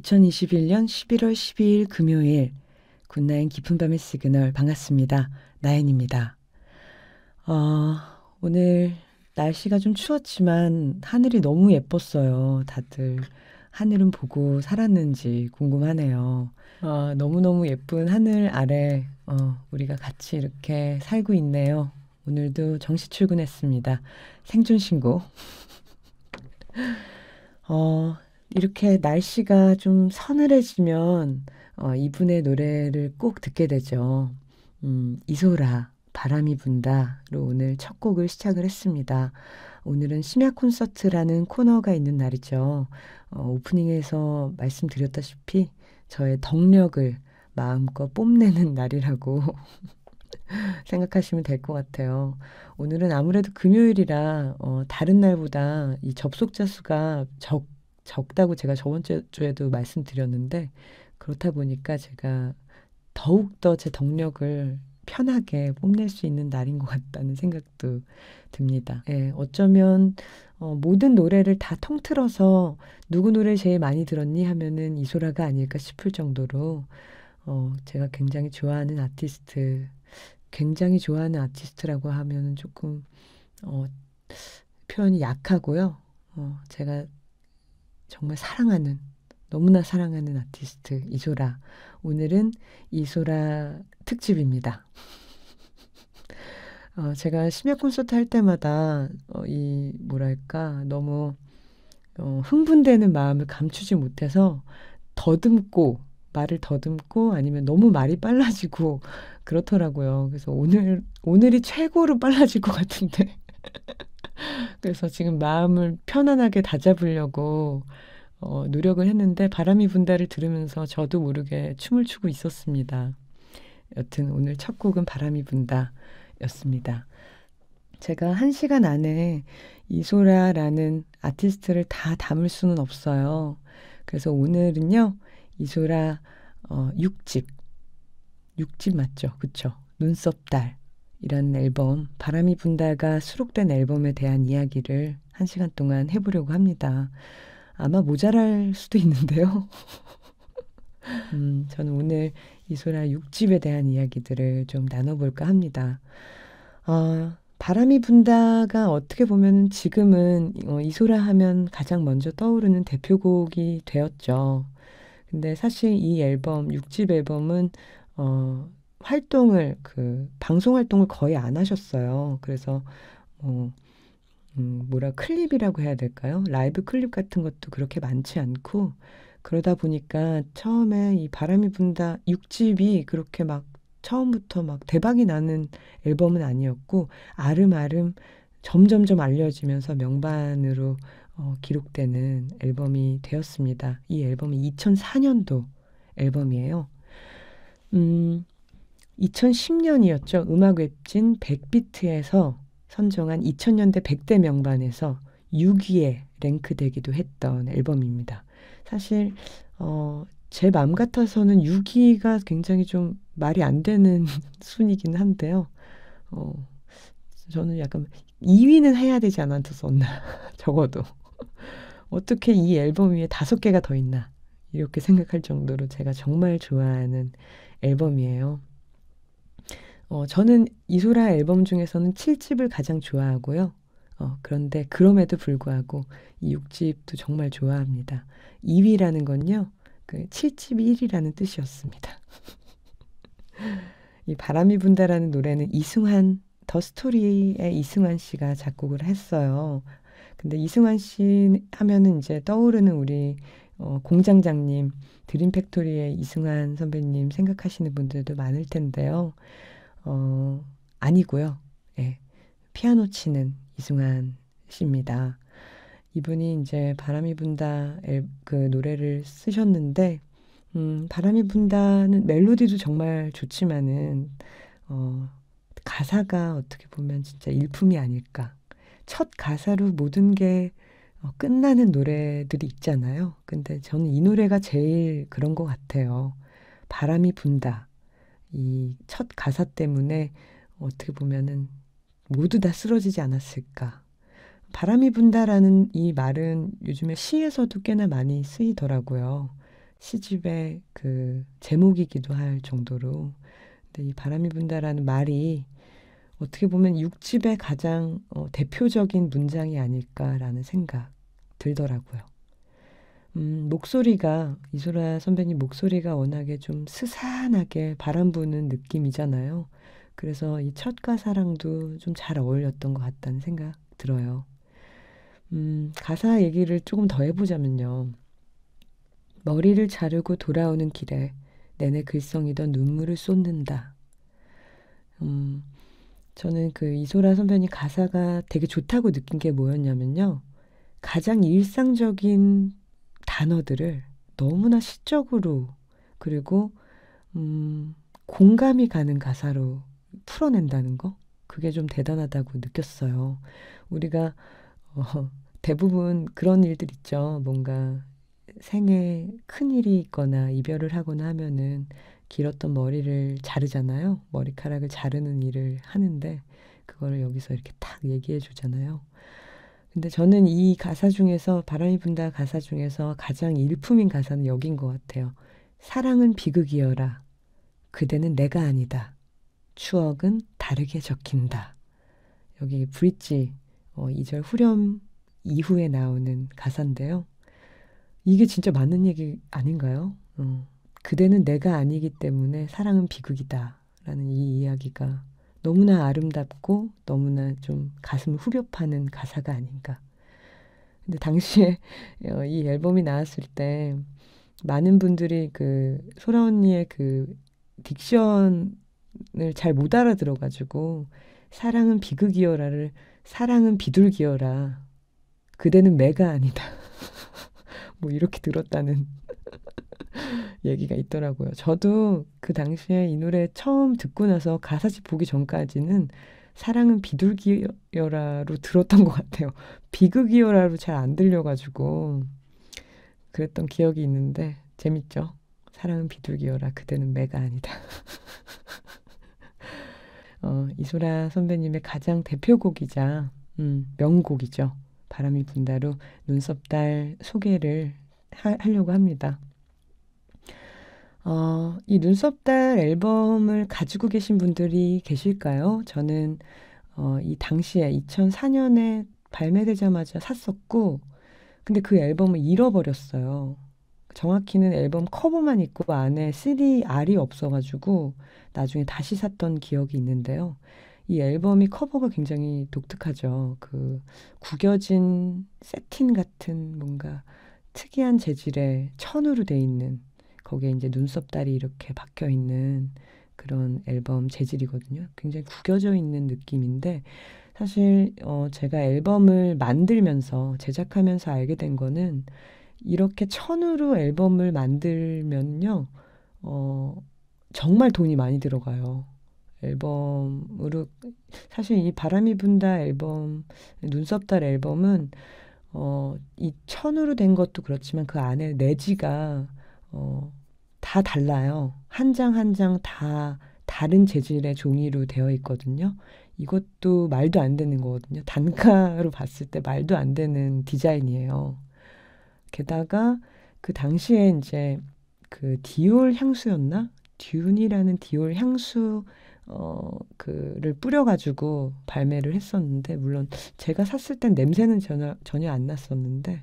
2021년 11월 12일 금요일 굿나인 깊은 밤의 시그널 반갑습니다. 나연입니다. 어, 오늘 날씨가 좀 추웠지만 하늘이 너무 예뻤어요. 다들 하늘은 보고 살았는지 궁금하네요. 아, 너무너무 예쁜 하늘 아래 어, 우리가 같이 이렇게 살고 있네요. 오늘도 정시 출근했습니다. 생존 신고. 어, 이렇게 날씨가 좀 서늘해지면 어, 이분의 노래를 꼭 듣게 되죠. 음, 이소라, 바람이 분다로 오늘 첫 곡을 시작을 했습니다. 오늘은 심야 콘서트라는 코너가 있는 날이죠. 어, 오프닝에서 말씀드렸다시피 저의 덕력을 마음껏 뽐내는 날이라고 생각하시면 될 것 같아요. 오늘은 아무래도 금요일이라 어, 다른 날보다 이 접속자 수가 적 적다고 제가 저번 주에도 말씀드렸는데 그렇다 보니까 제가 더욱더 제 덕력을 편하게 뽐낼 수 있는 날인 것 같다는 생각도 듭니다. 예, 어쩌면 어, 모든 노래를 다 통틀어서 누구 노래 제일 많이 들었니 하면은 이소라가 아닐까 싶을 정도로 어, 제가 굉장히 좋아하는 아티스트, 굉장히 좋아하는 아티스트라고 하면은 조금 어, 표현이 약하고요. 어, 제가 정말 사랑하는 너무나 사랑하는 아티스트 이소라. 오늘은 이소라 특집입니다. 어, 제가 심야 콘서트 할 때마다 어, 이 뭐랄까 너무 어, 흥분되는 마음을 감추지 못해서 더듬고 말을 더듬고 아니면 너무 말이 빨라지고 그렇더라고요. 그래서 오늘 오늘이 최고로 빨라질 것 같은데 그래서 지금 마음을 편안하게 다잡으려고 어, 노력을 했는데 바람이 분다를 들으면서 저도 모르게 춤을 추고 있었습니다. 여튼 오늘 첫 곡은 바람이 분다 였습니다. 제가 한 시간 안에 이소라라는 아티스트를 다 담을 수는 없어요. 그래서 오늘은요, 이소라 어, 6집. 6집 맞죠? 그쵸? 눈썹달. 이런 앨범 바람이 분다가 수록된 앨범에 대한 이야기를 한 시간 동안 해보려고 합니다. 아마 모자랄 수도 있는데요. 음, 저는 오늘 이소라 6집에 대한 이야기들을 좀 나눠볼까 합니다. 어, 바람이 분다가 어떻게 보면 지금은 어, 이소라 하면 가장 먼저 떠오르는 대표곡이 되었죠. 근데 사실 이 앨범, 6집 앨범은 어, 활동을 그 방송 활동을 거의 안 하셨어요. 그래서 어, 음, 뭐라 클립이라고 해야 될까요? 라이브 클립 같은 것도 그렇게 많지 않고 그러다 보니까 처음에 이 바람이 분다 6집이 그렇게 막 처음부터 막 대박이 나는 앨범은 아니었고 아름아름 점점점 알려지면서 명반으로 어, 기록되는 앨범이 되었습니다. 이 앨범이 2004년도 앨범이에요. 음, 2010년이었죠. 음악 웹진 100비트에서 선정한 2000년대 100대 명반에서 6위에 랭크되기도 했던 앨범입니다. 사실 어, 제맘 같아서는 6위가 굉장히 좀 말이 안 되는 순이긴 한데요. 어, 저는 약간 2위는 해야 되지 않았었나 적어도 어떻게 이 앨범 위에 다섯 개가 더 있나 이렇게 생각할 정도로 제가 정말 좋아하는 앨범이에요. 어, 저는 이소라 앨범 중에서는 7집을 가장 좋아하고요. 어, 그런데 그럼에도 불구하고 이 6집도 정말 좋아합니다. 2위라는 건요. 그 7집 1위라는 뜻이었습니다. 이 바람이 분다라는 노래는 이승환 더 스토리의 이승환 씨가 작곡을 했어요. 근데 이승환 씨 하면은 이제 떠오르는 우리 어, 공장장님 드림팩토리의 이승환 선배님 생각하시는 분들도 많을 텐데요. 어, 아니고요. 예, 피아노 치는 이승환 씨입니다. 이분이 이제 바람이 분다 그 노래를 쓰셨는데 음, 바람이 분다는 멜로디도 정말 좋지만은 어, 가사가 어떻게 보면 진짜 일품이 아닐까. 첫 가사로 모든 게 어, 끝나는 노래들이 있잖아요. 근데 저는 이 노래가 제일 그런 것 같아요. 바람이 분다. 이첫 가사 때문에 어떻게 보면은 모두 다 쓰러지지 않았을까. 바람이 분다라는 이 말은 요즘에 시에서도 꽤나 많이 쓰이더라고요. 시집의 그 제목이기도 할 정도로. 근데 이 바람이 분다라는 말이 어떻게 보면 육집의 가장 어, 대표적인 문장이 아닐까라는 생각 들더라고요. 음, 목소리가 이소라 선배님 목소리가 워낙에 좀 스산하게 바람 부는 느낌이잖아요. 그래서 이 첫 가사랑도 좀 잘 어울렸던 것 같다는 생각 들어요. 음, 가사 얘기를 조금 더 해보자면요. 머리를 자르고 돌아오는 길에 내내 글썽이던 눈물을 쏟는다. 음, 저는 그 이소라 선배님 가사가 되게 좋다고 느낀 게 뭐였냐면요. 가장 일상적인 단어들을 너무나 시적으로 그리고 음, 공감이 가는 가사로 풀어낸다는 거 그게 좀 대단하다고 느꼈어요. 우리가 어, 대부분 그런 일들 있죠. 뭔가 생에 큰 일이 있거나 이별을 하거나 하면은 길었던 머리를 자르잖아요. 머리카락을 자르는 일을 하는데 그거를 여기서 이렇게 탁 얘기해 주잖아요. 근데 저는 이 가사 중에서 바람이 분다 가사 중에서 가장 일품인 가사는 여긴 것 같아요. 사랑은 비극이어라. 그대는 내가 아니다. 추억은 다르게 적힌다. 여기 브릿지 어, 2절 후렴 이후에 나오는 가사인데요. 이게 진짜 맞는 얘기 아닌가요? 어. 그대는 내가 아니기 때문에 사랑은 비극이다. 라는 이 이야기가 너무나 아름답고 너무나 좀 가슴을 후벼 파는 가사가 아닌가. 근데 당시에 어, 이 앨범이 나왔을 때 많은 분들이 그 소라 언니의 그 딕션을 잘 못 알아들어가지고 사랑은 비극이어라를 사랑은 비둘기여라 그대는 매가 아니다 뭐 이렇게 들었다는 얘기가 있더라고요. 저도 그 당시에 이 노래 처음 듣고 나서 가사집 보기 전까지는 사랑은 비둘기여라로 들었던 것 같아요. 비극이여라로 잘 안 들려가지고 그랬던 기억이 있는데 재밌죠? 사랑은 비둘기여라 그대는 매가 아니다. 어, 이소라 선배님의 가장 대표곡이자 음, 명곡이죠. 바람이 분다로 눈썹달 소개를 하, 하려고 합니다. 어, 이 눈썹달 앨범을 가지고 계신 분들이 계실까요? 저는 어, 이 당시에 2004년에 발매되자마자 샀었고, 근데 그 앨범을 잃어버렸어요. 정확히는 앨범 커버만 있고 안에 CDR이 없어가지고 나중에 다시 샀던 기억이 있는데요. 이 앨범이 커버가 굉장히 독특하죠. 그 구겨진 세틴 같은 뭔가 특이한 재질의 천으로 돼 있는 거기에 이제 눈썹다리 이렇게 박혀 있는 그런 앨범 재질이거든요. 굉장히 구겨져 있는 느낌인데 사실 어 제가 앨범을 만들면서 제작하면서 알게 된 거는 이렇게 천으로 앨범을 만들면요. 어 정말 돈이 많이 들어가요. 앨범으로 사실 이 바람이 분다 앨범 눈썹달 앨범은 어이 천으로 된 것도 그렇지만 그 안에 내지가 어, 다 달라요. 한 장 한 장 다 다른 재질의 종이로 되어 있거든요. 이것도 말도 안 되는 거거든요. 단가로 봤을 때 말도 안 되는 디자인이에요. 게다가 그 당시에 이제 그 디올 향수였나? 듀이라는 디올 향수 어, 그를 뿌려가지고 발매를 했었는데, 물론 제가 샀을 땐 냄새는 전혀, 전혀 안 났었는데,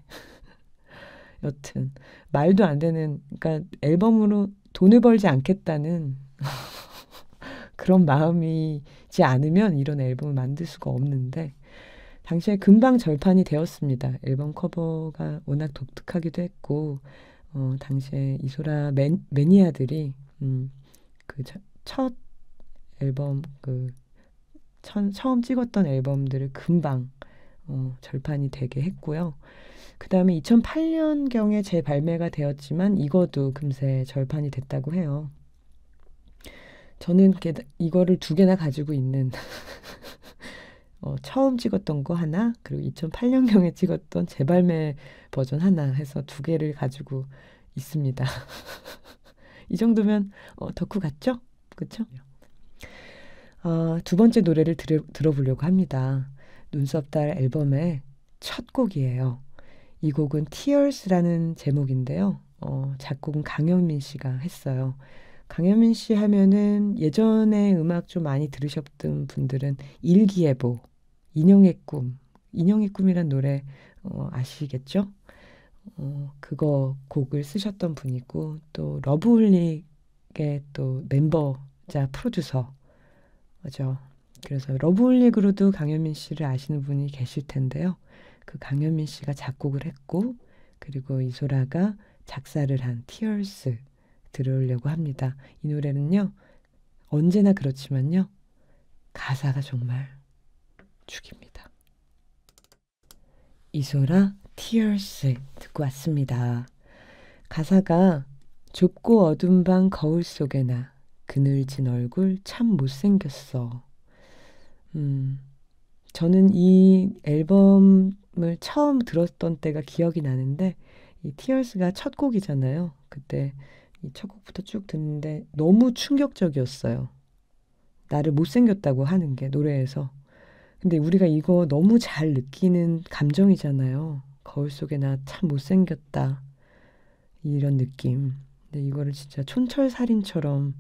여튼 말도 안 되는 그러니까 앨범으로 돈을 벌지 않겠다는 그런 마음이지 않으면 이런 앨범을 만들 수가 없는데 당시에 금방 절판이 되었습니다. 앨범 커버가 워낙 독특하기도 했고 어, 당시에 이소라 매, 니아들이 음, 그 첫 앨범 그 처, 처음 찍었던 앨범들을 금방 어, 절판이 되게 했고요. 그 다음에 2008년경에 재발매가 되었지만 이것도 금세 절판이 됐다고 해요. 저는 이거를 두 개나 가지고 있는 어, 처음 찍었던 거 하나 그리고 2008년경에 찍었던 재발매 버전 하나 해서 두 개를 가지고 있습니다. 이 정도면 어, 덕후 같죠? 그렇죠? 어, 두 번째 노래를 들, 들어보려고 합니다. 눈썹달 앨범의 첫 곡이에요. 이 곡은 Tears라는 제목인데요. 어, 작곡은 강현민 씨가 했어요. 강현민 씨 하면은 예전에 음악 좀 많이 들으셨던 분들은 일기예보, 인형의 꿈, 인형의 꿈이란 노래 어, 아시겠죠? 어, 그거 곡을 쓰셨던 분이고 또 러브홀릭의 또 멤버자 프로듀서죠. 그래서 러브홀릭 으로도 강현민 씨를 아시는 분이 계실 텐데요. 그 강현민 씨가 작곡을 했고 그리고 이소라가 작사를 한 티얼스 들으려고 합니다. 이 노래는요. 언제나 그렇지만요. 가사가 정말 죽입니다. 이소라 티얼스 듣고 왔습니다. 가사가 좁고 어둠 방 거울 속에나 그늘진 얼굴 참 못생겼어. 음. 저는 이 앨범을 처음 들었던 때가 기억이 나는데 이 티얼스가 첫 곡이잖아요. 그때 이 첫 곡부터 쭉 듣는데 너무 충격적이었어요. 나를 못생겼다고 하는 게 노래에서. 근데 우리가 이거 너무 잘 느끼는 감정이잖아요. 거울 속에 나 참 못생겼다. 이런 느낌. 근데 이거를 진짜 촌철살인처럼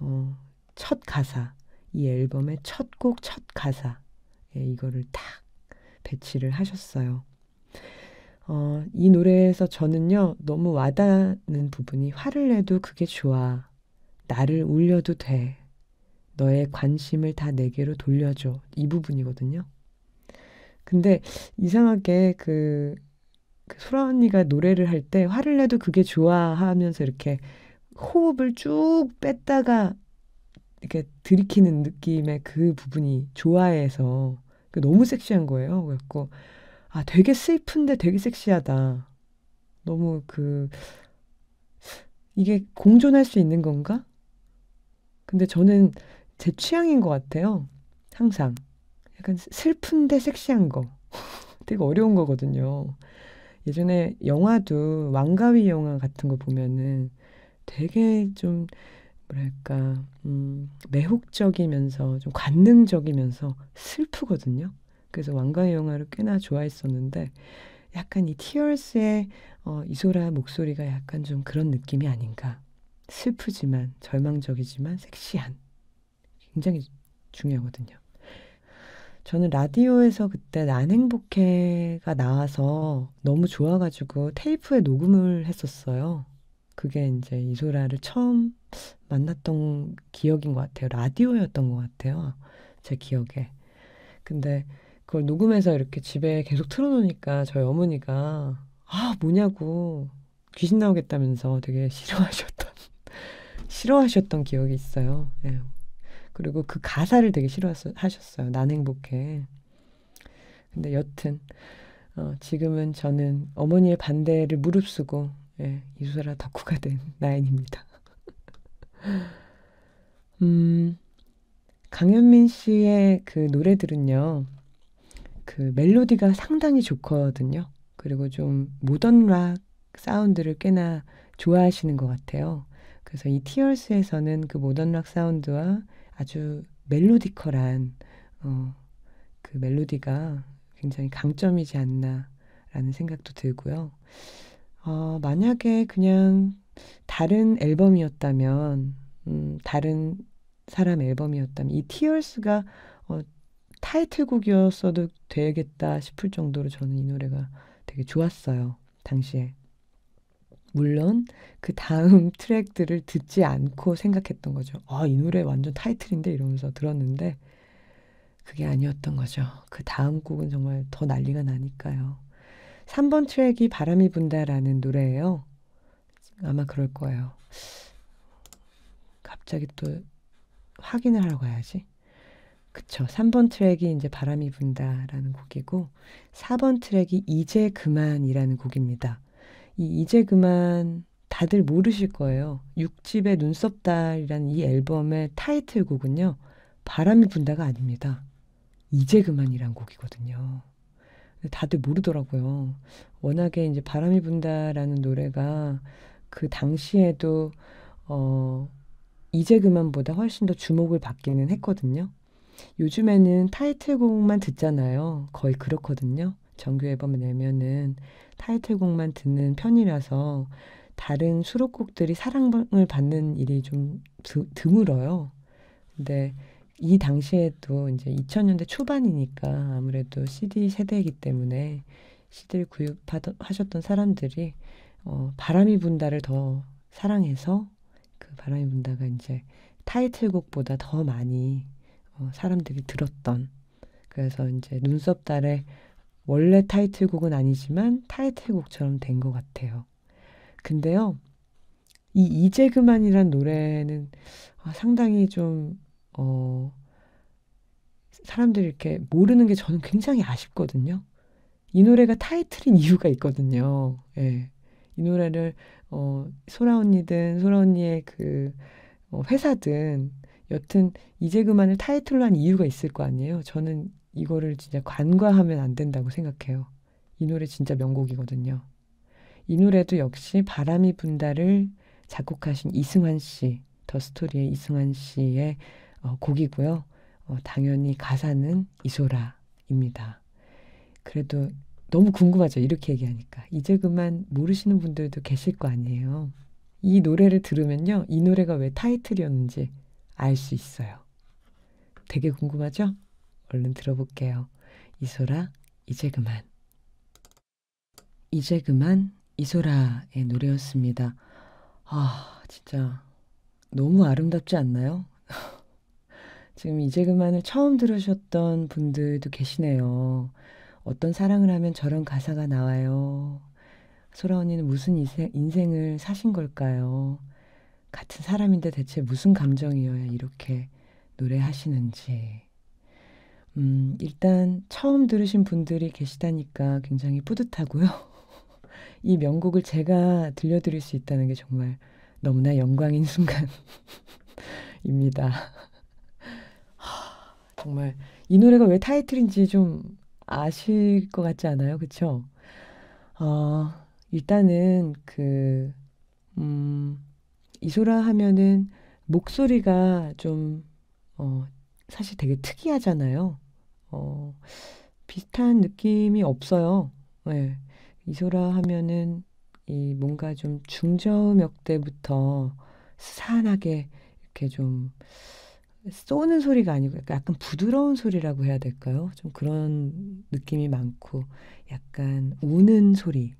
어, 첫 가사 이 앨범의 첫 곡, 첫 가사, 예, 이거를 딱 배치를 하셨어요. 어, 이 노래에서 저는요, 너무 와닿는 부분이 화를 내도 그게 좋아. 나를 울려도 돼. 너의 관심을 다 내게로 돌려줘. 이 부분이거든요. 근데 이상하게 그, 그 소라 언니가 노래를 할 때 화를 내도 그게 좋아 하면서 이렇게 호흡을 쭉 뺐다가 이렇게 들이키는 느낌의 그 부분이 좋아해서 그 너무 섹시한 거예요. 그래갖아 되게 슬픈데 되게 섹시하다. 너무 그 이게 공존할 수 있는 건가? 근데 저는 제 취향인 것 같아요. 항상 약간 슬픈데 섹시한 거 되게 어려운 거거든요. 예전에 영화도 왕가위 영화 같은 거 보면은 되게 좀 뭐랄까 음, 매혹적이면서 좀 관능적이면서 슬프거든요. 그래서 왕가의 영화를 꽤나 좋아했었는데 약간 이 티얼스의 어, 이소라 목소리가 약간 좀 그런 느낌이 아닌가. 슬프지만 절망적이지만 섹시한 굉장히 중요하거든요. 저는 라디오에서 그때 난행복해가 나와서 너무 좋아가지고 테이프에 녹음을 했었어요. 그게 이제 이소라를 처음 만났던 기억인 것 같아요. 라디오였던 것 같아요. 제 기억에. 근데 그걸 녹음해서 이렇게 집에 계속 틀어놓으니까 저희 어머니가 아 뭐냐고 귀신 나오겠다면서 되게 싫어하셨던 싫어하셨던 기억이 있어요. 예. 그리고 그 가사를 되게 싫어하셨어요. 난 행복해. 근데 여튼 어, 지금은 저는 어머니의 반대를 무릅쓰고 예, 이수라 덕후가 된 나인입니다. 음, 강현민 씨의 그 노래들은요, 그 멜로디가 상당히 좋거든요. 그리고 좀 모던 락 사운드를 꽤나 좋아하시는 것 같아요. 그래서 이 티얼스에서는 그 모던 락 사운드와 아주 멜로디컬한 어, 그 멜로디가 굉장히 강점이지 않나라는 생각도 들고요. 어, 만약에 그냥 다른 앨범이었다면, 음, 다른 사람 앨범이었다면, 이 티얼스가 어, 타이틀곡이었어도 되겠다 싶을 정도로 저는 이 노래가 되게 좋았어요. 당시에. 물론 그 다음 트랙들을 듣지 않고 생각했던 거죠. 아, 이 노래 완전 타이틀인데 이러면서 들었는데 그게 아니었던 거죠. 그 다음 곡은 정말 더 난리가 나니까요. 3번 트랙이 바람이 분다라는 노래예요. 아마 그럴 거예요. 갑자기 또 확인을 하러 가야지. 그쵸. 3번 트랙이 이제 바람이 분다라는 곡이고, 4번 트랙이 이제 그만이라는 곡입니다. 이 이제 그만 다들 모르실 거예요. 육집의 눈썹달이라는 이 앨범의 타이틀곡은요. 바람이 분다가 아닙니다. 이제 그만이란 곡이거든요. 다들 모르더라고요. 워낙에 이제 바람이 분다라는 노래가 그 당시에도 어 이제 그만보다 훨씬 더 주목을 받기는 했거든요. 요즘에는 타이틀곡만 듣잖아요. 거의 그렇거든요. 정규 앨범 내면은 타이틀곡만 듣는 편이라서 다른 수록곡들이 사랑을 받는 일이 좀 드, 드물어요. 근데 이 당시에도 이제 2000년대 초반이니까 아무래도 CD 세대이기 때문에 CD를 구입하셨던 사람들이 어, 바람이 분다를 더 사랑해서 그 바람이 분다가 이제 타이틀곡보다 더 많이 어, 사람들이 들었던 그래서 이제 눈썹 달에 원래 타이틀곡은 아니지만 타이틀곡처럼 된 것 같아요. 근데요, 이 이제 그만이란 노래는 아, 상당히 좀 어, 사람들이 이렇게 모르는 게 저는 굉장히 아쉽거든요. 이 노래가 타이틀인 이유가 있거든요. 예. 이 노래를 어, 소라 언니든 소라 언니의 그 어, 회사든 여튼 이제 그만을 타이틀로 한 이유가 있을 거 아니에요. 저는 이거를 진짜 관과하면 안 된다고 생각해요. 이 노래 진짜 명곡이거든요. 이 노래도 역시 바람이 분다를 작곡하신 이승환 씨, 더 스토리의 이승환 씨의 어, 곡이고요. 어, 당연히 가사는 이소라입니다. 그래도 너무 궁금하죠. 이렇게 얘기하니까. 이제 그만 모르시는 분들도 계실 거 아니에요. 이 노래를 들으면요. 이 노래가 왜 타이틀이었는지 알 수 있어요. 되게 궁금하죠? 얼른 들어볼게요. 이소라, 이제 그만. 이제 그만, 이소라의 노래였습니다. 아, 진짜 너무 아름답지 않나요? 지금 이제 그만을 처음 들으셨던 분들도 계시네요. 어떤 사랑을 하면 저런 가사가 나와요. 소라 언니는 무슨 인생, 인생을 사신 걸까요? 같은 사람인데 대체 무슨 감정이어야 이렇게 노래하시는지. 음, 일단 처음 들으신 분들이 계시다니까 굉장히 뿌듯하고요. 이 명곡을 제가 들려드릴 수 있다는 게 정말 너무나 영광인 순간입니다. 정말 이 노래가 왜 타이틀인지 좀 아실 것 같지 않아요? 그쵸? 어, 일단은 그, 음, 이소라 하면은 목소리가 좀, 어, 사실 되게 특이하잖아요. 어, 비슷한 느낌이 없어요. 네. 이소라 하면은 이 뭔가 좀 중저음역대부터 스산하게 이렇게 좀 쏘는 소리가 아니고 약간 부드러운 소리라고 해야 될까요? 좀 그런 느낌이 많고 약간 우는 소리.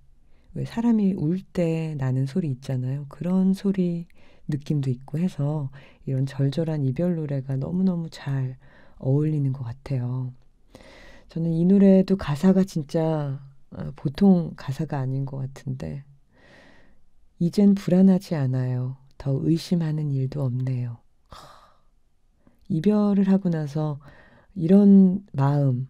왜 사람이 울 때 나는 소리 있잖아요. 그런 소리 느낌도 있고 해서 이런 절절한 이별 노래가 너무너무 잘 어울리는 것 같아요. 저는 이 노래도 가사가 진짜 어, 보통 가사가 아닌 것 같은데, 이젠 불안하지 않아요. 더 의심하는 일도 없네요. 이별을 하고 나서 이런 마음,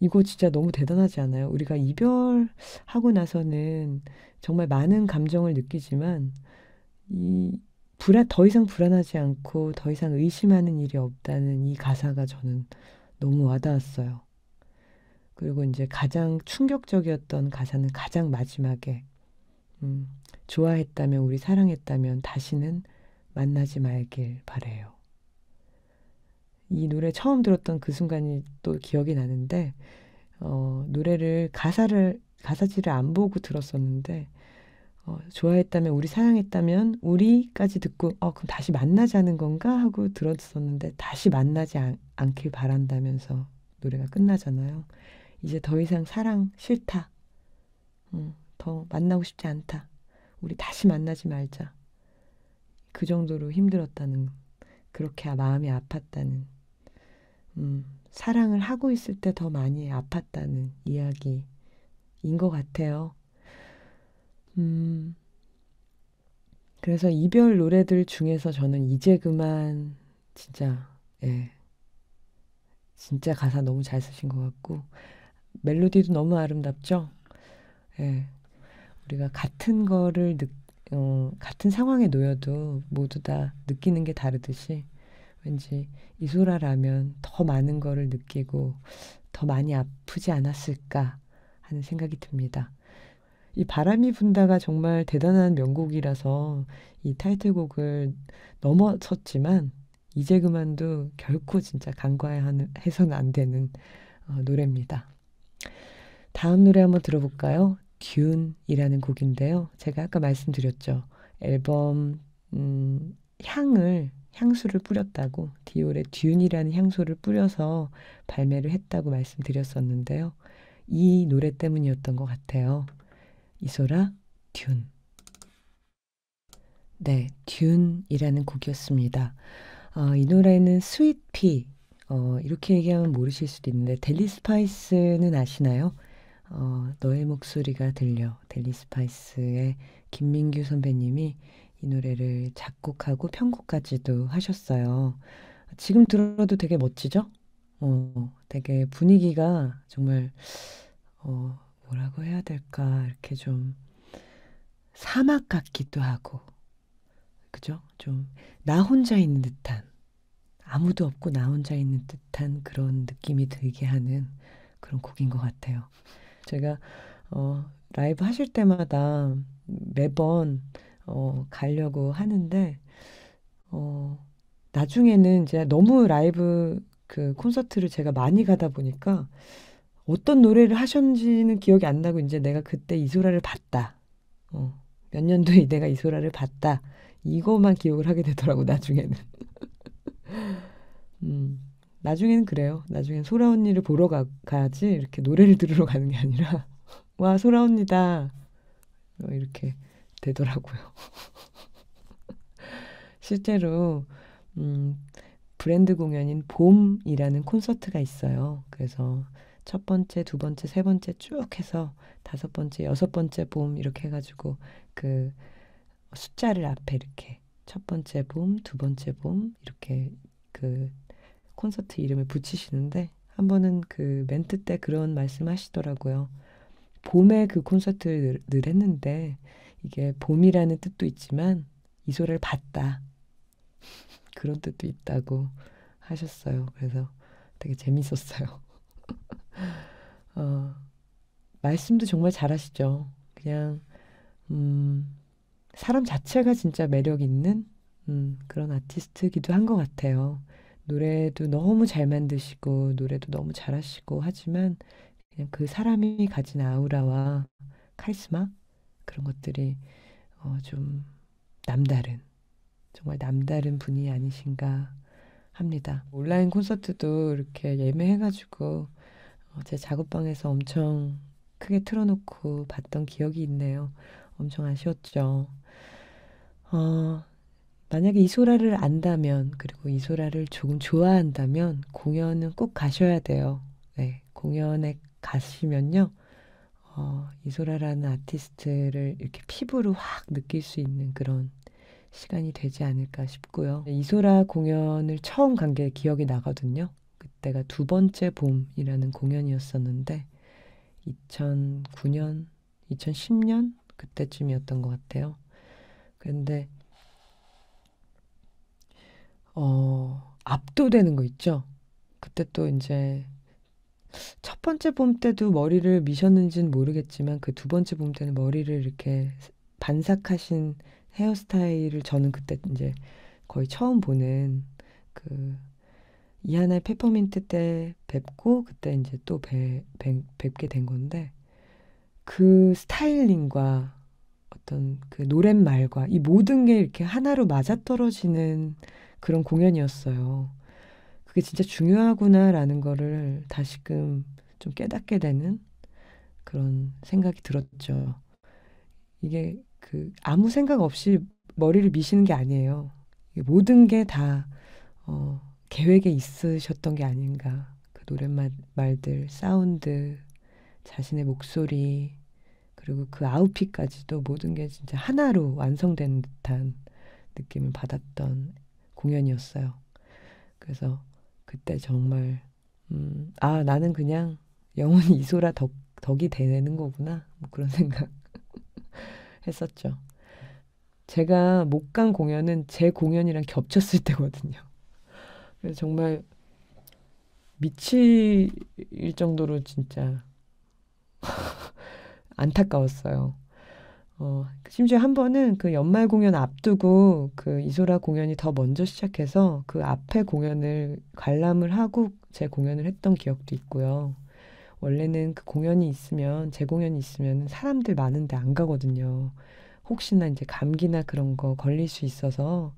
이거 진짜 너무 대단하지 않아요? 우리가 이별하고 나서는 정말 많은 감정을 느끼지만, 이, 불안, 더 이상 불안하지 않고 더 이상 의심하는 일이 없다는 이 가사가 저는 너무 와닿았어요. 그리고 이제 가장 충격적이었던 가사는 가장 마지막에, 음, 좋아했다면, 우리 사랑했다면 다시는 만나지 말길 바래요. 이 노래 처음 들었던 그 순간이 또 기억이 나는데 어, 노래를 가사를 가사지를 안 보고 들었었는데 어, 좋아했다면 우리 사랑했다면 우리까지 듣고 어 그럼 다시 만나자는 건가 하고 들었었는데 다시 만나지 않, 않길 바란다면서 노래가 끝나잖아요. 이제 더 이상 사랑 싫다. 음, 더 만나고 싶지 않다. 우리 다시 만나지 말자. 그 정도로 힘들었다는 그렇게 마음이 아팠다는 음, 사랑을 하고 있을 때 더 많이 아팠다는 이야기인 것 같아요. 음, 그래서 이별 노래들 중에서 저는 이제 그만 진짜 예, 진짜 가사 너무 잘 쓰신 것 같고 멜로디도 너무 아름답죠. 예, 우리가 같은 거를 느, 어, 같은 상황에 놓여도 모두 다 느끼는 게 다르듯이 왠지 이소라라면 더 많은 거를 느끼고 더 많이 아프지 않았을까 하는 생각이 듭니다. 이 바람이 분다가 정말 대단한 명곡이라서 이 타이틀곡을 넘어섰지만 이제 그만도 결코 진짜 간과해서는안 되는 어, 노래입니다. 다음 노래 한번 들어볼까요? 듄이라는 곡인데요. 제가 아까 말씀드렸죠. 앨범 음, 향을 향수를 뿌렸다고 디올의 듄이라는 향수를 뿌려서 발매를 했다고 말씀드렸었는데요. 이 노래 때문이었던 것 같아요. 이소라 듄. 네, 듄이라는 곡이었습니다. 어, 이 노래는 스윗피 어, 이렇게 얘기하면 모르실 수도 있는데 델리 스파이스는 아시나요? 어, 너의 목소리가 들려 델리 스파이스의 김민규 선배님이 노래를 작곡하고 편곡까지도 하셨어요. 지금 들어도 되게 멋지죠? 어, 되게 분위기가 정말, 어, 뭐라고 해야 될까, 이렇게 좀 사막 같기도 하고, 그죠? 좀 나 혼자 있는 듯한, 아무도 없고 나 혼자 있는 듯한 그런 느낌이 들게 하는 그런 곡인 것 같아요. 제가, 어, 라이브 하실 때마다 매번 어, 가려고 하는데 어, 나중에는 이제 너무 라이브 그 콘서트를 제가 많이 가다 보니까 어떤 노래를 하셨는지는 기억이 안 나고 이제 내가 그때 이소라를 봤다. 어, 몇 년도에 내가 이소라를 봤다. 이것만 기억을 하게 되더라고 나중에는. 음, 나중에는 그래요. 나중엔 소라 언니를 보러 가, 가지 이렇게 노래를 들으러 가는 게 아니라 와 소라 언니다 어, 이렇게 되더라고요. 실제로 음, 브랜드 공연인 봄이라는 콘서트가 있어요. 그래서 첫 번째, 두 번째, 세 번째 쭉 해서 다섯 번째, 여섯 번째 봄 이렇게 해가지고 그 숫자를 앞에 이렇게 첫 번째 봄, 두 번째 봄 이렇게 그 콘서트 이름을 붙이시는데 한 번은 그 멘트 때 그런 말씀 하시더라고요. 봄에 그 콘서트를 늘 했는데 이게 봄이라는 뜻도 있지만 이소라를 봤다. 그런 뜻도 있다고 하셨어요. 그래서 되게 재밌었어요. 어, 말씀도 정말 잘하시죠. 그냥 음, 사람 자체가 진짜 매력 있는 음, 그런 아티스트기도 한 것 같아요. 노래도 너무 잘 만드시고 노래도 너무 잘하시고 하지만 그냥 그 사람이 가진 아우라와 카리스마 그런 것들이 어, 좀 남다른 정말 남다른 분이 아니신가 합니다. 온라인 콘서트도 이렇게 예매해가지고 어, 제 작업방에서 엄청 크게 틀어놓고 봤던 기억이 있네요. 엄청 아쉬웠죠. 어, 만약에 이소라를 안다면, 그리고 이소라를 조금 좋아한다면, 공연은 꼭 가셔야 돼요. 네, 공연에 가시면요. 어, 이소라라는 아티스트를 이렇게 피부로 확 느낄 수 있는 그런 시간이 되지 않을까 싶고요. 이소라 공연을 처음 간 게 기억이 나거든요. 그때가 두 번째 봄이라는 공연이었었는데 2009년, 2010년 그때쯤이었던 것 같아요. 근데 어, 압도되는 거 있죠. 그때 또 이제 첫 번째 봄 때도 머리를 미셨는지는 모르겠지만 그 두 번째 봄 때는 머리를 이렇게 반삭하신 헤어스타일을 저는 그때 이제 거의 처음 보는 그 이하나의 페퍼민트 때 뵙고 그때 이제 또 뵈, 뵙, 뵙게 된 건데 그 스타일링과 어떤 그 노랫말과 이 모든 게 이렇게 하나로 맞아떨어지는 그런 공연이었어요. 그게 진짜 중요하구나라는 거를 다시금 좀 깨닫게 되는 그런 생각이 들었죠. 이게 그 아무 생각 없이 머리를 미시는 게 아니에요. 모든 게 다 어, 계획에 있으셨던 게 아닌가. 그 노랫말들, 사운드, 자신의 목소리, 그리고 그 아웃핏까지도 모든 게 진짜 하나로 완성된 듯한 느낌을 받았던 공연이었어요. 그래서 그때 정말 음, 아 나는 그냥 영혼히 이소라 덕, 덕이 되는 거구나 뭐 그런 생각 했었죠. 제가 못 간 공연은 제 공연이랑 겹쳤을 때거든요. 그래서 정말 미칠 정도로 진짜 안타까웠어요. 어, 심지어 한 번은 그 연말 공연 앞두고 그 이소라 공연이 더 먼저 시작해서 그 앞에 공연을 관람을 하고 제 공연을 했던 기억도 있고요. 원래는 그 공연이 있으면 제 공연이 있으면 사람들 많은데 안 가거든요. 혹시나 이제 감기나 그런 거 걸릴 수 있어서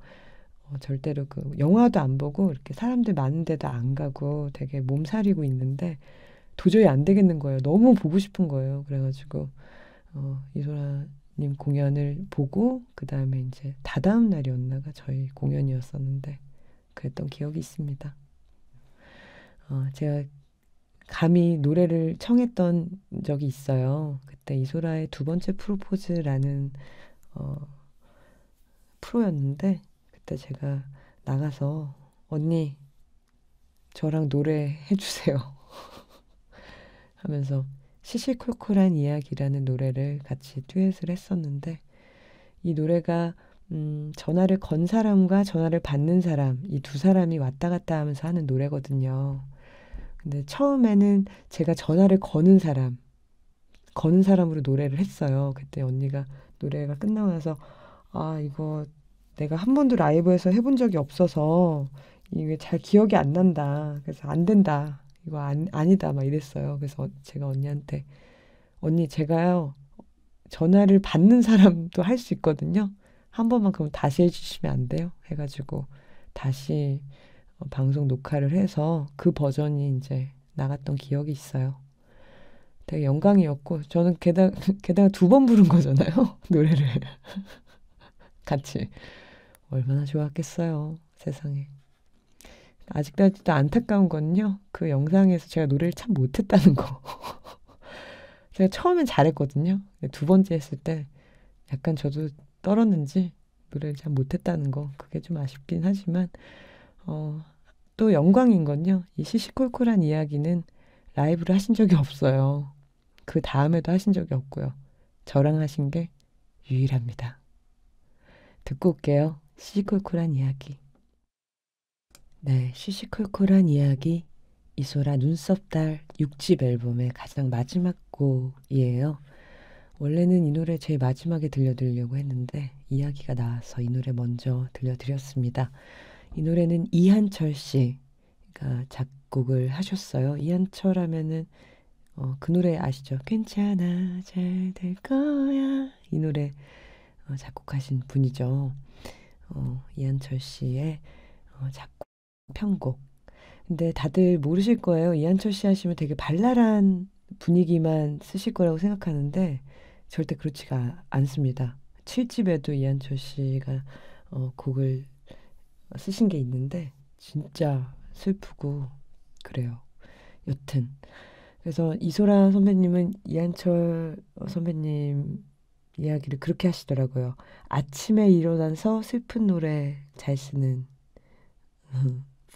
어, 절대로 그 영화도 안 보고 이렇게 사람들 많은데도 안 가고 되게 몸살이고 있는데 도저히 안 되겠는 거예요. 너무 보고 싶은 거예요. 그래가지고 어, 이소라 님 공연을 보고 그 다음에 이제 다다음 날이었나가 저희 공연이었었는데 그랬던 기억이 있습니다. 어, 제가 감히 노래를 청했던 적이 있어요. 그때 이소라의 두 번째 프로포즈라는 어, 프로였는데 그때 제가 나가서 언니 저랑 노래 해주세요 하면서 시시콜콜한 이야기라는 노래를 같이 듀엣을 했었는데 이 노래가 음, 전화를 건 사람과 전화를 받는 사람 이 두 사람이 왔다 갔다 하면서 하는 노래거든요. 근데 처음에는 제가 전화를 거는 사람 거는 사람으로 노래를 했어요. 그때 언니가 노래가 끝나고 나서 아 이거 내가 한 번도 라이브에서 해본 적이 없어서 이게 잘 기억이 안 난다. 그래서 안 된다. 이거 안, 아니다 막 이랬어요. 그래서 제가 언니한테 언니 제가요 전화를 받는 사람도 할 수 있거든요. 한 번만 그럼 다시 해주시면 안 돼요? 해가지고 다시 어, 방송 녹화를 해서 그 버전이 이제 나갔던 기억이 있어요. 되게 영광이었고 저는 게다가, 게다가 두번 부른 거잖아요 노래를 같이 얼마나 좋았겠어요 세상에 아직까지도 안타까운 건요. 그 영상에서 제가 노래를 참 못했다는 거. 제가 처음엔 잘했거든요. 두 번째 했을 때 약간 저도 떨었는지 노래를 참 못했다는 거. 그게 좀 아쉽긴 하지만, 어, 또 영광인 건요. 이 시시콜콜한 이야기는 라이브를 하신 적이 없어요. 그 다음에도 하신 적이 없고요. 저랑 하신 게 유일합니다. 듣고 올게요. 시시콜콜한 이야기. 네, 시시콜콜한 이야기 이소라 눈썹달 6집 앨범의 가장 마지막 곡이에요. 원래는 이 노래 제일 마지막에 들려드리려고 했는데 이야기가 나와서 이 노래 먼저 들려드렸습니다. 이 노래는 이한철 씨가 작곡을 하셨어요. 이한철 하면은 어, 그 노래 아시죠? 괜찮아 잘 될 거야 이 노래 어, 작곡하신 분이죠. 어, 이한철 씨의 어, 작곡 편곡. 근데 다들 모르실 거예요. 이한철 씨 하시면 되게 발랄한 분위기만 쓰실 거라고 생각하는데 절대 그렇지가 않습니다. 7집에도 이한철 씨가 어, 곡을 쓰신 게 있는데 진짜 슬프고 그래요. 여튼 그래서 이소라 선배님은 이한철 선배님 이야기를 그렇게 하시더라고요. 아침에 일어나서 슬픈 노래 잘 쓰는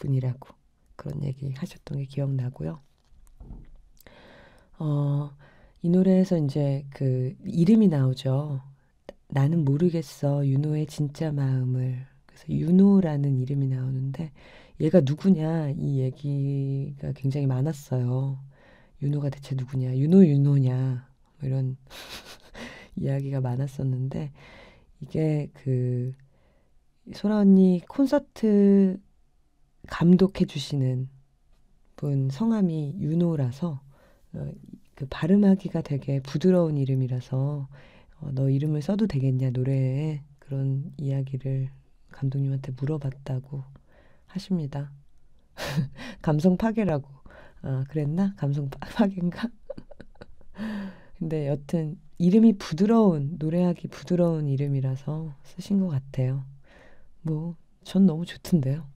분이라고 그런 얘기 하셨던 게 기억나고요. 어, 이 노래에서 이제 그 이름이 나오죠. 나는 모르겠어 윤호의 진짜 마음을 그래서 윤호라는 이름이 나오는데 얘가 누구냐 이 얘기가 굉장히 많았어요. 윤호가 대체 누구냐 윤호 윤호냐 뭐 이런 이야기가 많았었는데 이게 그 소라 언니 콘서트 감독해 주시는 분 성함이 윤호라서 어, 그 발음하기가 되게 부드러운 이름이라서 어, 너 이름을 써도 되겠냐 노래에 그런 이야기를 감독님한테 물어봤다고 하십니다. 감성 파괴라고 아 그랬나 감성 파, 파괴인가? 근데 여튼 이름이 부드러운 노래하기 부드러운 이름이라서 쓰신 것 같아요. 뭐 전 너무 좋던데요.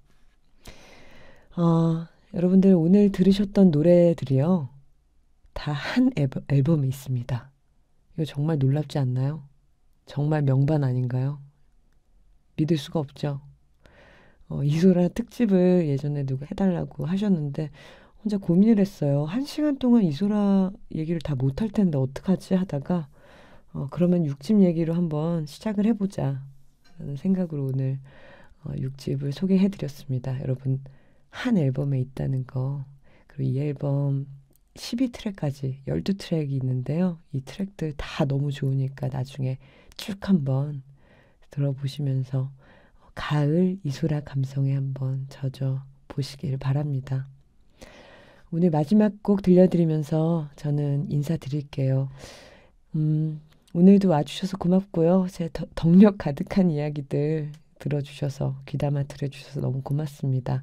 어, 여러분들 오늘 들으셨던 노래들이요. 다 한 앨범, 앨범에 있습니다. 이거 정말 놀랍지 않나요? 정말 명반 아닌가요? 믿을 수가 없죠. 어, 이소라 특집을 예전에 누가 해달라고 하셨는데 혼자 고민을 했어요. 한 시간 동안 이소라 얘기를 다 못 할 텐데 어떡하지 하다가 어, 그러면 육집 얘기로 한번 시작을 해보자 라는 생각으로 오늘 어, 육집을 소개해드렸습니다. 여러분 한 앨범에 있다는 거. 그리고 이 앨범 12트랙까지 12트랙이 있는데요. 이 트랙들 다 너무 좋으니까 나중에 쭉 한번 들어보시면서 가을 이소라 감성에 한번 젖어 보시길 바랍니다. 오늘 마지막 곡 들려드리면서 저는 인사드릴게요. 음, 오늘도 와주셔서 고맙고요. 제 덕력 가득한 이야기들 들어주셔서 귀담아 들어주셔서 너무 고맙습니다.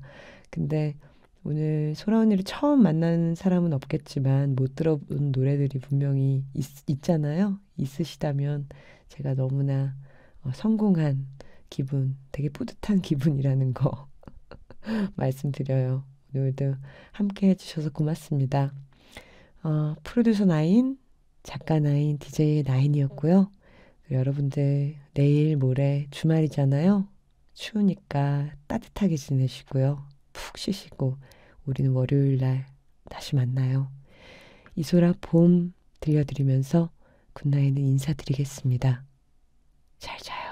근데 오늘 소라 언니를 처음 만나는 사람은 없겠지만 못 들어본 노래들이 분명히 있, 잖아요 있으시다면 제가 너무나 어, 성공한 기분, 되게 뿌듯한 기분이라는 거 말씀드려요. 오늘도 함께 해주셔서 고맙습니다. 어, 프로듀서 나인, 작가 나인, DJ 나인이었고요. 여러분들 내일 모레 주말이잖아요. 추우니까 따뜻하게 지내시고요. 푹 쉬시고 우리는 월요일 날 다시 만나요. 이소라 봄 들려드리면서 굿나잇은 인사드리겠습니다. 잘 자요.